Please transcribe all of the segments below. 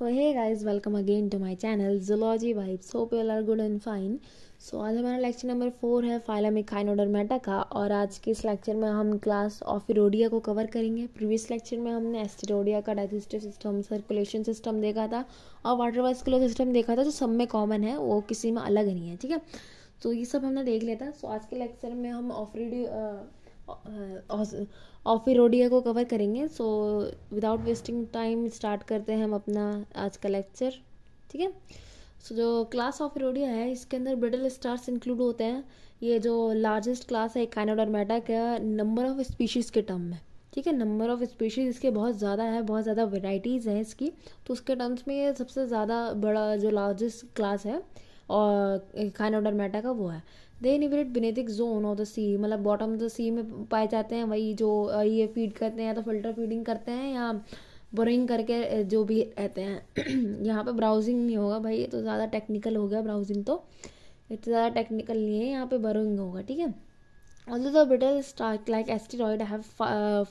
So hey guys welcome again to my channel zoology vibe so pay are good and fine so आज हमारा lecture number four है खाइन order Meta का और आज के इस लेक्चर में हम क्लास ऑफ इरोडिया को कवर करेंगे प्रीवियस लेक्चर में हमने एस्टिरोडिया का डाइजेस्टिव सिस्टम सर्कुलेशन सिस्टम देखा था और वाटर वास्कुलर सिस्टम देखा था जो सब में कॉमन है वो किसी में अलग नहीं है ठीक है तो ये सब हमने देख लिया था सो आज के लेक्चर में हम ऑफरीडी रोडिया को कवर करेंगे so without wasting time start करते हैं हम अपना आज का लेक्चर ठीक है सो जो क्लास ऑफ रोडिया है इसके अंदर ब्रिडल स्टार्स इंक्लूड होते हैं ये जो लार्जेस्ट क्लास है मेटा का नंबर ऑफ स्पीशीज़ के टर्म में ठीक है नंबर ऑफ स्पीशीज़ इसके बहुत ज़्यादा है बहुत ज़्यादा वेराइटीज़ हैं इसकी तो उसके टर्म्स में ये सबसे ज़्यादा बड़ा जो लार्जेस्ट क्लास है और मेटा का वो है they inhabit benthic zone of the sea मतलब बॉटम ऑफ द सी में पाए जाते हैं वही जो ये फीड करते हैं या तो फिल्टर फीडिंग करते हैं या बोरिंग करके जो भी रहते हैं यहाँ पे ब्राउजिंग नहीं होगा भाई ये तो ज़्यादा टेक्निकल हो गया ब्राउजिंग तो इतना ज़्यादा टेक्निकल नहीं है यहाँ पे बोरिंग होगा ठीक है also the stark like asteroid है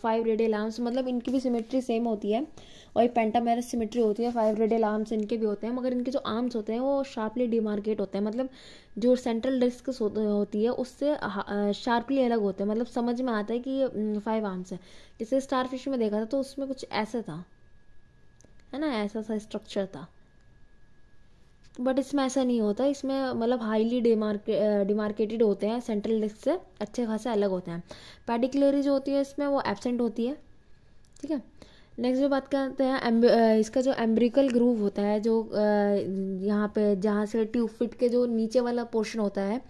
फाइव रेडियल आर्म्स मतलब इनकी भी सिमेट्री सेम होती है और एक पेंटामेरस सिमेट्री होती है फाइव रेडियल आर्म्स इनके भी होते हैं मगर इनके जो आर्म्स होते हैं वो शार्पली डिमार्केट होते हैं मतलब जो सेंट्रल डिस्क होती है उससे शार्पली अलग होते हैं मतलब समझ में आता है कि ये फाइव आर्म्स है जैसे स्टार फिश में देखा था तो उसमें कुछ ऐसा था है ना ऐसा सा स्ट्रक्चर था बट इसमें ऐसा नहीं होता इसमें मतलब हाईली डिमार्के डिमार्केटेड होते हैं सेंट्रल डिस्क से अच्छे खासे अलग होते हैं पेडिकुलरी जो होती है इसमें वो एबसेंट होती है ठीक है नेक्स्ट जो बात करते हैं इसका जो एम्ब्रिकल ग्रूव होता है जो यहाँ पे जहाँ से ट्यूब फिट के जो नीचे वाला पोर्शन होता है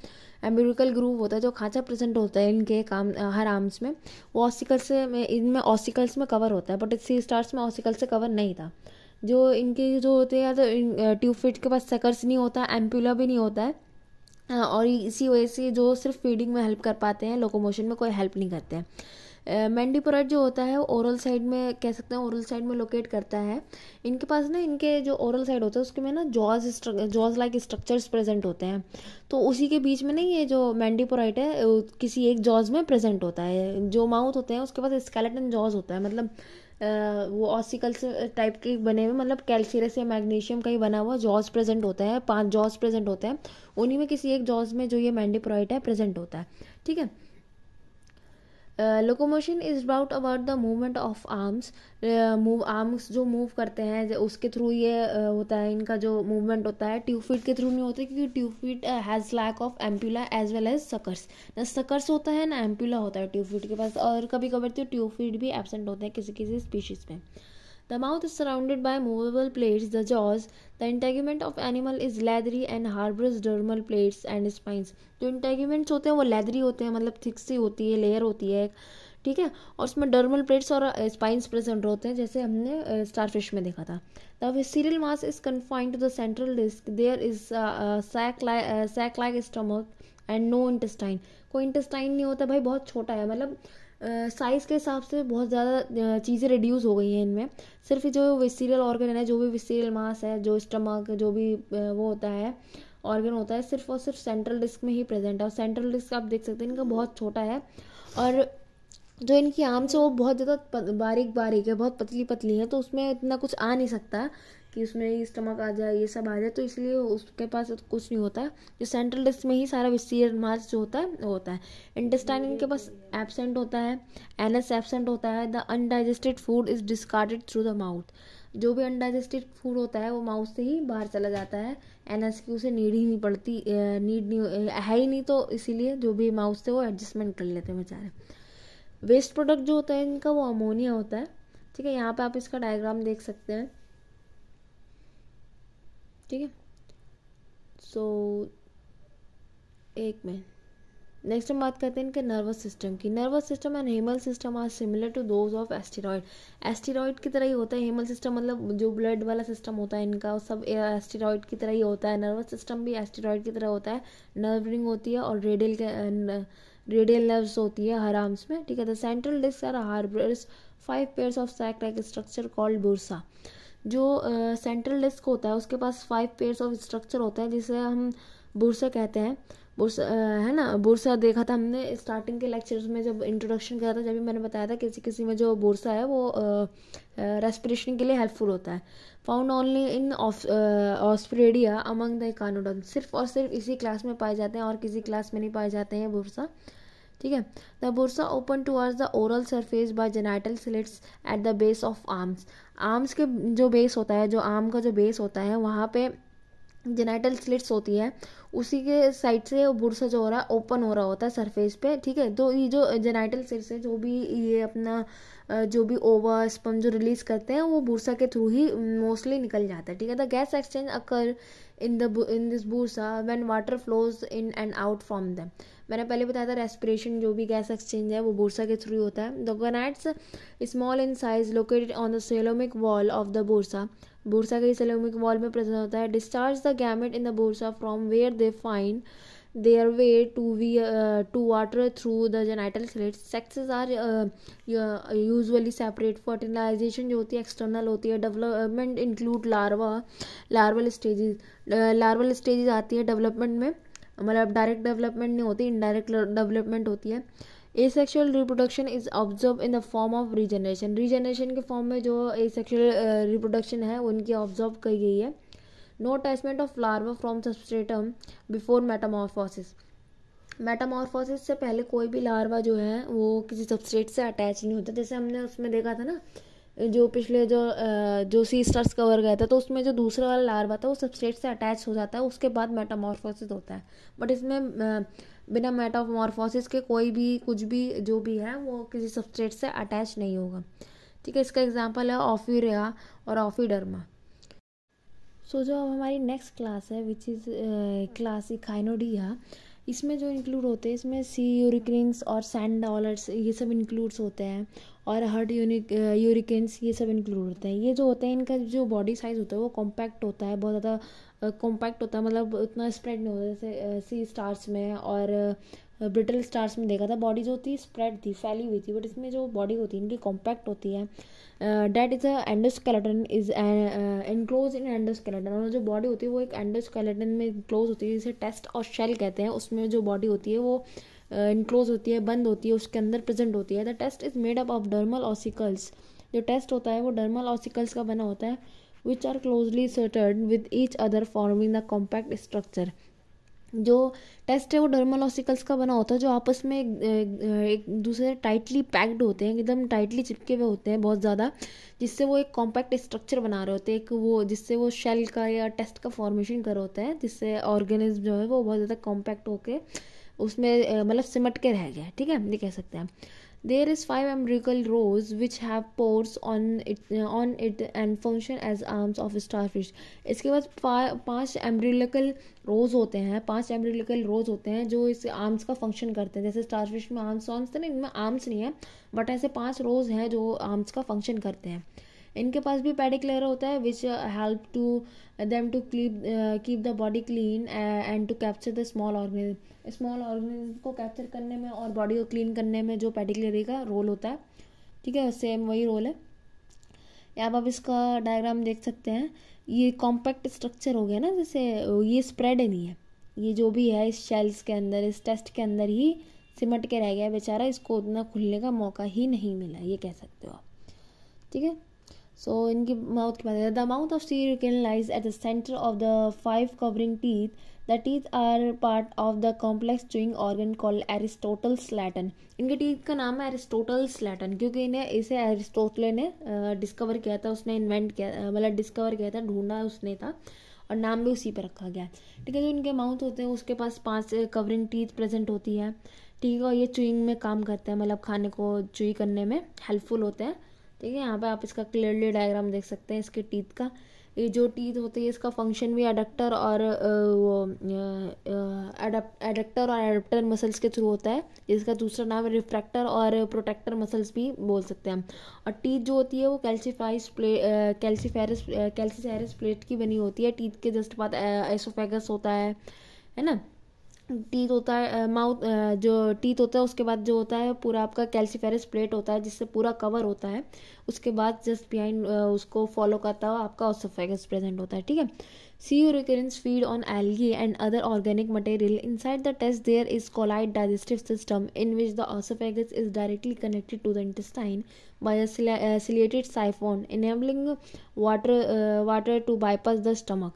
एम्ब्रिकल ग्रूव होता है जो खांचा प्रेजेंट होता है इनके काम हर आर्म्स में वो ऑसिकल्स से इनमें ऑसिकल्स में कवर होता है बट सी स्टार्स में ऑसिकल से कवर नहीं था जो इनके जो होते हैं या तो ट्यूब फिट के पास सकर्स नहीं होता एम्पूला भी नहीं होता है और इसी वजह से जो सिर्फ फीडिंग में हेल्प कर पाते हैं लोकोमोशन में कोई हेल्प नहीं करते हैं uh, जो होता है वो ओरल साइड में कह सकते हैं ओरल साइड में लोकेट करता है इनके पास ना इनके जो ओरल साइड होता है उसके में ना jaws jaws like structures present होते हैं तो उसी के बीच में ना ये जो मैंडीपोराइट है किसी एक जॉज में प्रेजेंट होता है जो माउथ होते हैं उसके पास स्केलेटन जॉज होता है मतलब वो ऑसिकल टाइप के बने हुए मतलब कैल्शियस या मैग्नीशियम का ही बना हुआ जॉज प्रेजेंट होता है पांच जॉज प्रेजेंट होते हैं उन्हीं में किसी एक जॉज में जो ये मैंडिप्रोइट है प्रेजेंट होता है ठीक है locomotion is about about the movement of arms move arms जो मूव करते हैं उसके थ्रू ये uh, होता है इनका जो मूवमेंट होता है ट्यूब फीट के थ्रू नहीं होता क्योंकि tube feet has lack of ampulla as well as suckers ना सकर्स होता है ना एम्प्यूला होता है ट्यूब फीट के पास और कभी कभी तो ट्यूब फीट भी एबसेंट होते हैं किसी किसी स्पीशीज़ में the mouth is surrounded by movable plates the jaws the integument of animal is leathery and harbors dermal plates and spines जो इंटेगमेंट्स होते हैं वो लेदरी होते हैं मतलब थिक सी होती है लेयर होती है ठीक है और उसमें डर्मल प्लेट्स और स्पाइंस प्रेजेंट होते हैं जैसे हमने स्टारफिश में देखा था the visceral mass is confined to the central disc there is sac like stomach and no intestine कोई इंटेस्टाइन नहीं होता भाई बहुत छोटा है मतलब साइज़ के हिसाब से बहुत ज़्यादा चीज़ें रिड्यूस हो गई हैं इनमें सिर्फ जो विस्टीरियल ऑर्गन है जो भी विस्टीरियल मास है जो स्टमक जो भी वो होता है ऑर्गन होता है सिर्फ और सिर्फ सेंट्रल डिस्क में ही प्रेजेंट है और सेंट्रल डिस्क आप देख सकते हैं इनका बहुत छोटा है और जो इनकी आम से वो बहुत ज़्यादा बारीक बारीक है बहुत पतली पतली है तो उसमें इतना कुछ आ नहीं सकता कि उसमें ये स्टमक आ जाए ये सब आ जाए तो इसलिए उसके पास कुछ नहीं होता जो सेंट्रल डिस्क में ही सारा विस्तीर्ण मार्च जो होता है वो होता है इंटेस्टाइन इनके पास एबसेंट होता है एनस एबसेंट होता है the undigested food is discarded through the mouth जो भी अनडाइजेस्टेड फूड होता है वो माउथ से ही बाहर चला जाता है एनएस की उसे नीड ही नहीं पड़ती नीड नहीं है ही नहीं तो इसीलिए जो भी माउथ से वो एडजस्टमेंट कर लेते हैं बेचारे वेस्ट प्रोडक्ट जो होता है इनका वो अमोनिया होता है ठीक है यहाँ पे आप इसका डायग्राम देख सकते हैं ठीक है सो एक मिनट नेक्स्ट हम बात करते हैं इनके नर्वस सिस्टम की nervous system and hemal system are similar to those of asteroid asteroid की तरह ही होता है हेमल सिस्टम मतलब जो ब्लड वाला सिस्टम होता है इनका वो सब एस्टीरॉयड की तरह ही होता है नर्वस सिस्टम भी एस्टीरॉयड की तरह होता है नर्व रिंग होती है और रेडियल रेडियल नर्व्स होती है हर आर्म्स में ठीक है the central disc are harbors five pairs of sac like structure called bursa जो सेंट्रल डिस्क होता है उसके पास फाइव पेयर्स ऑफ स्ट्रक्चर होता है जिसे हम बुरसा कहते हैं बुरसा है ना बुरसा देखा था हमने स्टार्टिंग के लेक्चर्स में जब इंट्रोडक्शन किया था जब भी मैंने बताया था किसी किसी में जो बुरसा है वो रेस्पिरेशन के लिए हेल्पफुल होता है फाउंड ओनली इन ऑस्ट्रेडिया अमंग द कानोडम सिर्फ और सिर्फ इसी क्लास में पाए जाते हैं और किसी क्लास में नहीं पाए जाते हैं बुरसा ठीक है the bursa open towards the oral surface by genital slits at the base of arms arms के जो बेस होता है जो आर्म का जो बेस होता है वहाँ पे जेनाइटल स्लिट्स होती है उसी के साइड से बुरसा जो हो रहा है ओपन हो रहा होता है सरफेस पे ठीक है तो ये जो जेनाइटल uh, सेल्स है जो भी ये अपना uh, जो भी ओवा स्पम जो रिलीज करते हैं वो बुरसा के थ्रू ही मोस्टली निकल जाता है ठीक है the gas exchange occur in the in this bursa when water flows in and out from them मैंने पहले बताया था रेस्पिरेशन जो भी गैस एक्सचेंज है वो बुरसा के थ्रू होता है the gonads small in size located on the coelomic wall of the bursa bursa का सेलोमिक वॉल में प्रेजेंट होता है discharge the gamete in the bursa from where they find they are way to we to water through the genital slit sexes are usually separate fertilization जो होती है external होती है development include larva larval stages larval stages आती है development में मतलब direct development नहीं होती इनडायरेक्ट डेवलपमेंट होती है asexual reproduction is observe in the form of regeneration regeneration के फॉर्म में जो ए सेक्शुअल रिप्रोडक्शन है उनकी ऑब्जर्व की गई है no attachment of larva from substratum before metamorphosis metamorphosis से पहले कोई भी लार्वा जो है वो किसी सबस्ट्रेट से अटैच नहीं होता जैसे हमने उसमें देखा था ना जो पिछले जो जो सी स्टार्स कवर गया था तो उसमें जो दूसरा वाला लार्वा था वो सबस्टेट से अटैच हो जाता है उसके बाद मेटामॉर्फोसिस होता है बट इसमें बिना मेटामॉर्फोसिस के कोई भी कुछ भी जो भी है वो किसी सबस्टेट से अटैच नहीं होगा ठीक है इसका एग्जाम्पल है ऑफीरिया और ऑफीडर्मा सो so, जो हमारी नेक्स्ट क्लास है विच इज़ क्लास इकाइनोडिया इसमें जो इंक्लूड होते हैं इसमें सी यूरिक्रिंस और सैंड डॉलर्स ये सब इंक्लूड्स होते हैं और हर्ट यूनिक यूरिक्रिंस ये सब इंक्लूड होते हैं ये जो होते हैं इनका जो बॉडी साइज़ होता है वो कॉम्पैक्ट होता है बहुत ज़्यादा कॉम्पैक्ट होता है मतलब उतना स्प्रेड नहीं होता जैसे सी स्टार्स में और ब्रिटल स्टार्स में देखा था बॉडी जो होती है स्प्रेड थी फैली हुई थी बट इसमें जो बॉडी होती है इनकी कॉम्पैक्ट होती है that is a endoskeleton is enclose in endoskeleton और जो बॉडी होती है वो एक एंडोस्केलेटन में इनक्लोज होती है जिसे टेस्ट और शेल कहते हैं उसमें जो बॉडी होती है वो इनक्लोज uh, होती है बंद होती है उसके अंदर प्रेजेंट होती है the test is made up of dermal ossicles जो टेस्ट होता है वो डर्मल ऑसिकल्स का बना होता है which are closely sutured with each other forming the compact structure जो टेस्ट है वो डर्मोलॉसिकल्स का बना होता है जो आपस में एक दूसरे टाइटली पैक्ड होते हैं एकदम टाइटली चिपके हुए होते हैं बहुत ज़्यादा जिससे वो एक कॉम्पैक्ट स्ट्रक्चर बना रहे होते हैं एक वो जिससे वो शेल का या टेस्ट का फॉर्मेशन कर होता है जिससे ऑर्गेनिज्म जो है वो बहुत ज़्यादा कॉम्पैक्ट होके उसमें मतलब सिमट के रह गया ठीक है ये कह सकते हैं There is five umbilical rows which have pores on it uh, on it and function as arms of starfish. इसके बाद पांच umbilical रोज होते हैं पांच एम्ब्रिलिकल रोज होते हैं जो इस आर्म्स का फंक्शन करते हैं जैसे स्टारफिश में आर्म्स ऑन्स थे ना इनमें आर्म्स नहीं है बट ऐसे पांच रोज हैं जो आर्म्स का फंक्शन करते हैं इनके पास भी पैडिक लेयर होता है which help to them to clip keep the body clean and to capture the small organisms small organisms को कैप्चर करने में और बॉडी को क्लीन करने में जो पैडिक लेयर का रोल होता है ठीक है सेम वही रोल है अब आप इसका डायग्राम देख सकते हैं ये कॉम्पैक्ट स्ट्रक्चर हो गया ना जैसे uh, ये स्प्रेड नहीं है ये जो भी है इस शेल्स के अंदर इस टेस्ट के अंदर ही सिमट के रह गया बेचारा इसको उतना खुलने का मौका ही नहीं मिला ये कह सकते हो आप ठीक है So mouth the mouth ke the mouth of sea can lies at the center of the five covering teeth the teeth are part of the complex chewing organ call Aristotle स्लैटन इनके टीथ का नाम है Aristotle स्लैटन क्योंकि इन्हें इसे एरिस्टोटले ने discover किया था उसने इन्वेंट किया मतलब डिस्कवर किया था ढूंढा उसने था और नाम भी उसी पर रखा गया ठीक है जो इनके माउथ होते हैं उसके पास पांच कवरिंग टीथ प्रेजेंट होती है ठीक है और ये चुइंग में काम करते हैं मतलब खाने को चुई करने में हेल्पफुल होते हैं ठीक है यहाँ पे आप इसका क्लियरली डायग्राम देख सकते हैं इसके टीथ का ये जो टीथ होती है इसका फंक्शन भी एडक्टर और वो एडक्टर और एडप्टर मसल्स के थ्रू होता है इसका दूसरा नाम रिफ्रैक्टर और प्रोटेक्टर मसल्स भी बोल सकते हैं हम और टीथ जो होती है वो calcifies play calciferous calcareous plate की बनी होती है टीथ के जस्ट बाद एसोफेगस होता है है ना टीथ होता है माउथ जो टीथ होता है उसके बाद जो होता है पूरा आपका कैल्सीफेरस प्लेट होता है जिससे पूरा कवर होता है उसके बाद जस्ट बिहाइंड उसको फॉलो करता हुआ आपका ऑसोफेगस प्रेजेंट होता है ठीक है sea urchins feed on algae and other organic material inside the test there is coiled digestive system in which the oesophagus is directly connected to the intestine by ciliated siphon uh, siphon water to bypass the stomach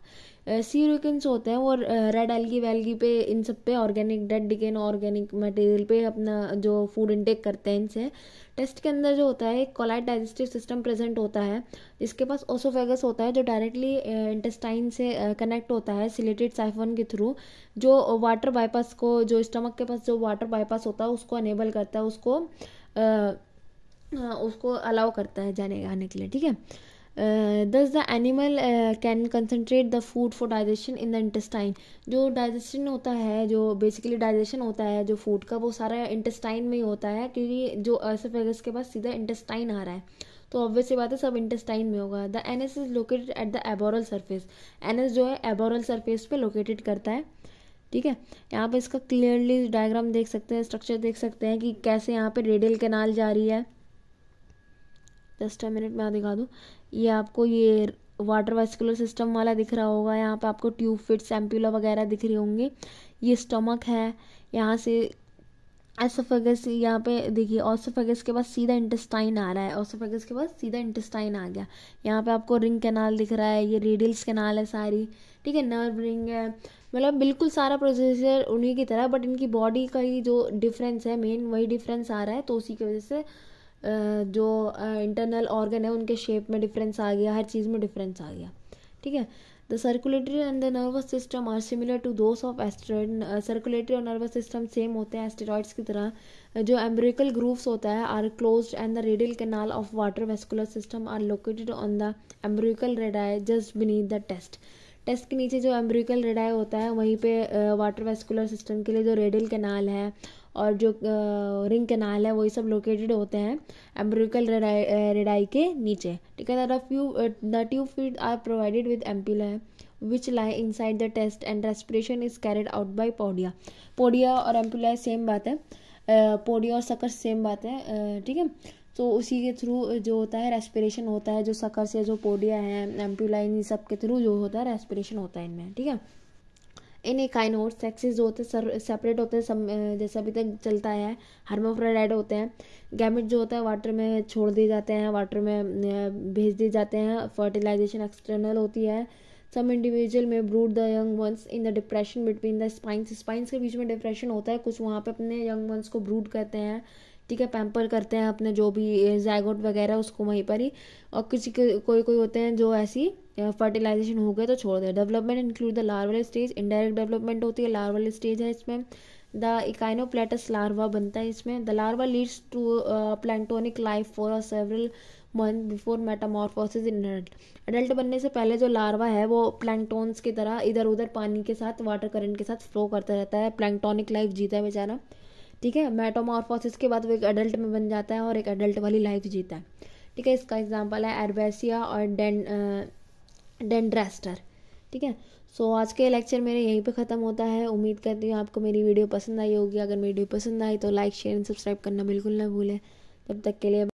सीरोकिन्स होते हैं वो red algae वेलगी पे इन सब पे organic dead decaying organic material पे अपना जो फूड इंटेक करते हैं इनसे टेस्ट के अंदर जो होता है एक कोलाइट डाइजेस्टिव सिस्टम प्रेजेंट होता है इसके पास ओसोफेगस होता है जो डायरेक्टली इंटेस्टाइन से कनेक्ट होता है सिलेटेड साइफन के थ्रू जो वाटर बाईपास को जो स्टमक के पास जो वाटर बाईपास होता है उसको अनेबल करता है उसको आ, उसको अलाउ करता है जाने आने के लिए ठीक है thus the animal can concentrate the food for digestion in the intestine जो डाइजेशन होता है जो बेसिकली डाइजेशन होता है जो फूड का वो सारा इंटेस्टाइन में ही होता है क्योंकि जो अर्सफेगस के पास सीधा इंटेस्टाइन आ रहा है तो ऑब्वियस बात है सब इंटेस्टाइन में होगा the anus is located at the aboral surface anus जो है एबोरल सर्फेस पे लोकेटेड करता है ठीक है यहाँ पे इसका क्लियरली डायग्राम देख सकते हैं स्ट्रक्चर देख सकते हैं कि कैसे यहाँ पे रेडियल कैनाल जा रही है दस अ मिनट आप दिखा दूँ ये आपको ये वाटर वेस्कुलर सिस्टम वाला दिख रहा होगा यहाँ पे आपको ट्यूब फिट्स एम्प्यूला वगैरह दिख रही होंगी ये स्टमक है यहाँ से एसोफेगस यहाँ पे देखिए ऑसोफेगस के बाद सीधा इंटेस्टाइन आ रहा है ऑसोफेगस के पास सीधा इंटेस्टाइन आ गया यहाँ पे आपको रिंग कैनाल दिख रहा है ये रेडियल्स कैनाल है सारी ठीक है नर्व रिंग है मतलब बिल्कुल सारा प्रोसेसर उन्हीं की तरह बट इनकी बॉडी का ही जो डिफरेंस है मेन वही डिफरेंस आ रहा है तो उसी की वजह से जो इंटरनल ऑर्गन है उनके शेप में डिफरेंस आ गया हर चीज़ में डिफरेंस आ गया ठीक है the circulatory and the nervous system are similar to those of asteroid circulatory और नर्वस सिस्टम सेम होते हैं एस्टेरॉइड्स की तरह जो एम्ब्रिकल ग्रूव्स होता है are close and the radial canal of water vascular system are located on the ambulacral radii just beneath the test test के नीचे जो एम्ब्रिकल रेडाई होता है वहीं पे वाटर वेस्कुलर सिस्टम के लिए जो रेडियल कैनाल है और जो रिंग कैनाल है वही सब लोकेटेड होते हैं एम्ब्रिकल रेडाई के नीचे ठीक है the few the tube feet are provided with ampullae which lie inside the test and respiration is carried out by podia podia और एम्पुला सेम बात है पोडिया और सकर सेम बात है ठीक है तो उसी के थ्रू जो होता है रेस्पिरेशन होता है जो सकर से जो पोडिया है एम्पुला सब के थ्रू जो होता है रेस्पिरेशन होता है इनमें ठीक है इन एक और सेक्सेस जो होते हैं सेपरेट होते हैं सब जैसे अभी तक चलता है हार्मोफ्राइड होते हैं गैमेट जो होता है वाटर में छोड़ दिए जाते हैं वाटर में भेज दिए जाते हैं फर्टिलाइजेशन एक्सटर्नल होती है सम इंडिविजुअल में brood the young ones in the depression between the spines spines के बीच में डिप्रेशन होता है कुछ वहाँ पे अपने यंग वंस को ब्रूड करते हैं ठीक है पैम्पर करते हैं अपने जो भी जैगोट वगैरह उसको वहीं पर ही और किसी के कोई कोई होते हैं जो ऐसी फर्टिलाइजेशन हो गए तो छोड़ दें development include the larval stage indirect development होती है लार्वल स्टेज है इसमें द प्लेटस लार्वा बनता है इसमें the larva leads to planktonic life for several month before metamorphosis in adult adult बनने से पहले जो लार्वा है वो प्लैंकटॉन्स की तरह इधर उधर पानी के साथ वाटर करंट के साथ फ्लो करता रहता है प्लैंकटॉनिक लाइफ जीता है बेचारा ठीक है मेटोमॉर्फोसिस के बाद वो एक एडल्ट में बन जाता है और एक एडल्ट वाली लाइफ जीता है ठीक है इसका एग्जाम्पल है एरबेसिया और डें डेंड्रेस्टर ठीक है सो आज के लेक्चर मेरे यहीं पे ख़त्म होता है उम्मीद करती हूँ आपको मेरी वीडियो पसंद आई होगी अगर मेरी वीडियो पसंद आई तो लाइक शेयर एंड सब्सक्राइब करना बिल्कुल ना भूलें तब तक के लिए